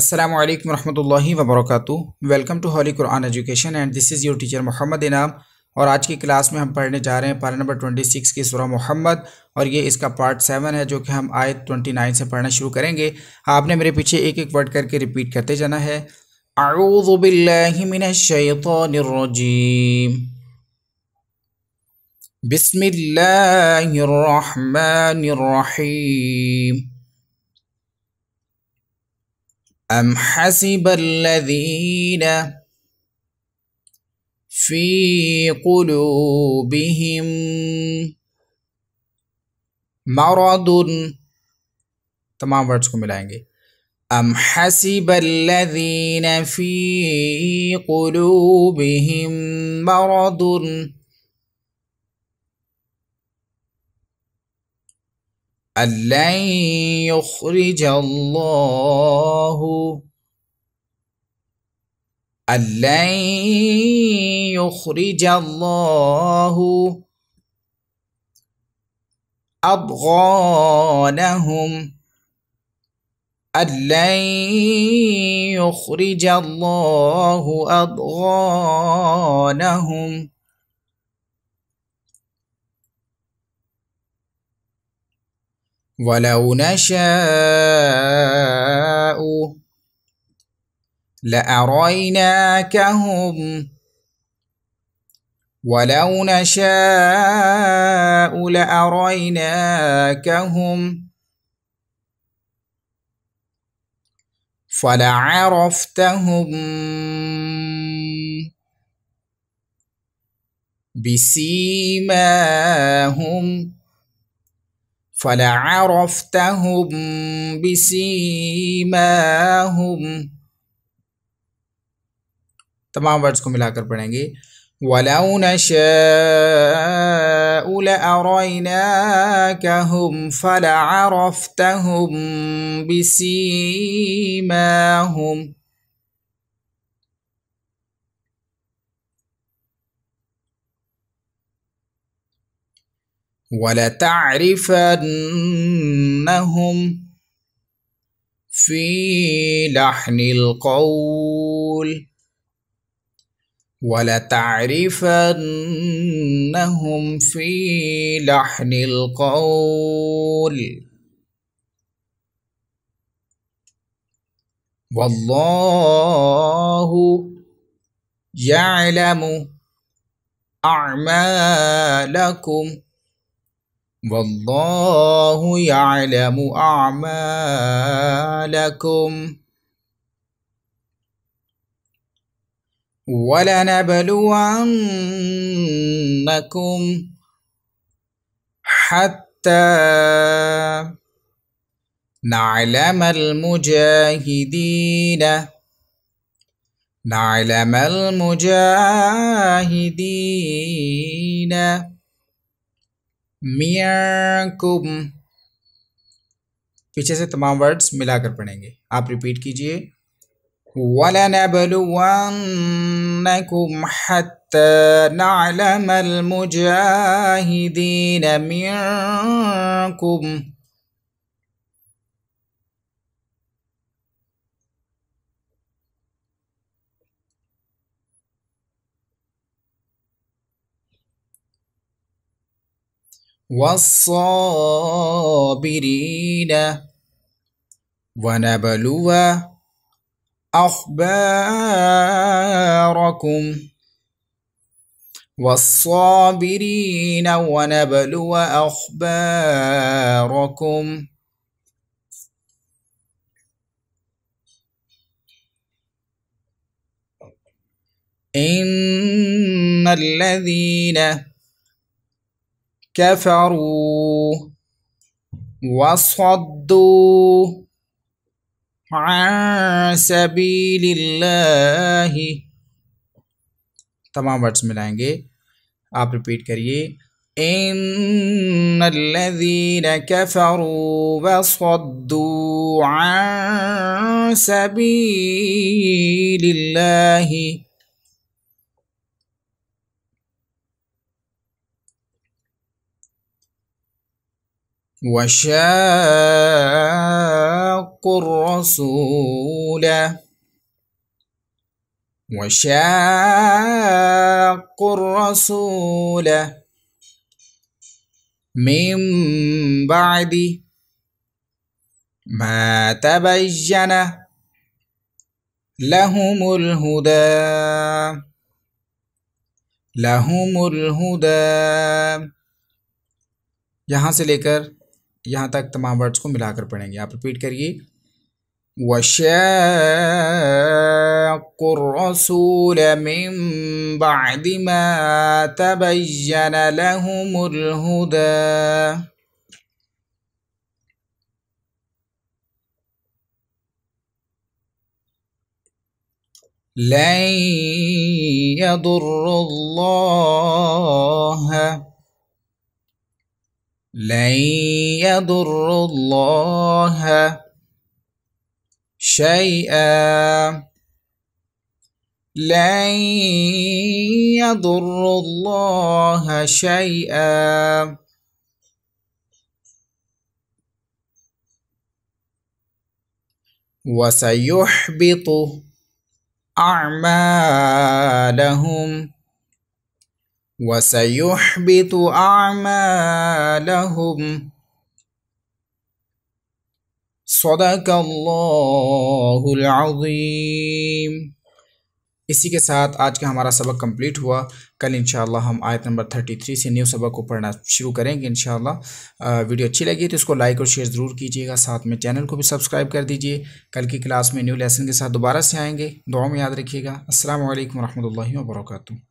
السلام علیکم ورحمۃ اللہ وبرکاتہ ویلکم ٹو ہالی قرآن ایجوکیشن اینڈ دس از یور ٹیچر محمد انعام اور آج کی کلاس میں ہم پڑھنے جا رہے ہیں پارہ نمبر 26 کی سورہ محمد اور یہ اس کا پارٹ 7 ہے جو کہ ہم آئے 29 سے پڑھنا شروع کریں گے آپ نے میرے پیچھے ایک ایک ورڈ کر کے ریپیٹ کرتے جانا ہے اعوذ باللہ من الشیطان الرجیم بسم اللہ الرحمن الرحیم أم حسب الذين في قلوبهم مرض تمام वर्ड्स ملائیں گے أم حسب الذين في قلوبهم مرض أن لن يخرج الله لن يخرج الله أضغانهم أن لن يخرج الله أضغانهم ولو نشاء لأريناكهم ولو نشاء لأريناكهم فلعرفتهم بسيماهم فلعرفتهم بسيماهم کو ملا کر پڑھیں گے ولو نشاء لأريناكهم فلعرفتهم بسيماهم ولتعرفنهم في لحن القول ولتعرفنهم في لحن القول والله يعلم أعمالكم والله يعلم أعمالكم ولنبلونكم حتى نعلم المجاهدين نعلم المجاهدين میاکم پیچھے سے تمام ورڈز ملا کر پڑھیں گے آپ ریپیٹ کیجئے وَلَنَبْلُوَنَّكُمْ حَتَّى نَعْلَمَ الْمُجَاهِدِينَ مِنْكُمْ والصابرين ونبلو أخباركم والصابرين ونبلو أخباركم إن الذين كفروا وصدوا عن سبيل الله तमाम ملائیں گے آپ ریپیٹ کریے إن الذين كفروا وصدوا عن سبيل الله وشاقوا الرسول وشاقوا الرسول من بعد ما تبين لهم الهدى لهم الهدى سے لے کر یہاں تک تمام ورڈز کو ملا کر پڑھیں گے آپ رپیٹ کریے وشاق الرسول من بعد ما تبین لهم الہدی لن یضر اللہ لن يضر الله شيئا لن يضر الله شيئا وسيحبط أعمالهم أَعْمَالَهُمْ صدق اللہ العظیم اسی کے ساتھ آج کا ہمارا سبق کمپلیٹ ہوا کل انشاءاللہ ہم آیت نمبر 33 سے نیو سبق کو پڑھنا شروع کریں گے انشاءاللہ آ, ویڈیو اچھی لگی تو اس کو لائک اور شیئر ضرور کیجیے گا ساتھ میں چینل کو بھی سبسکرائب کر دیجیے کل کی کلاس میں نیو لیسن کے ساتھ دوبارہ سے آئیں گے دوام میں یاد رکھیے گا السلام علیکم ورحمۃ اللہ وبرکاتہ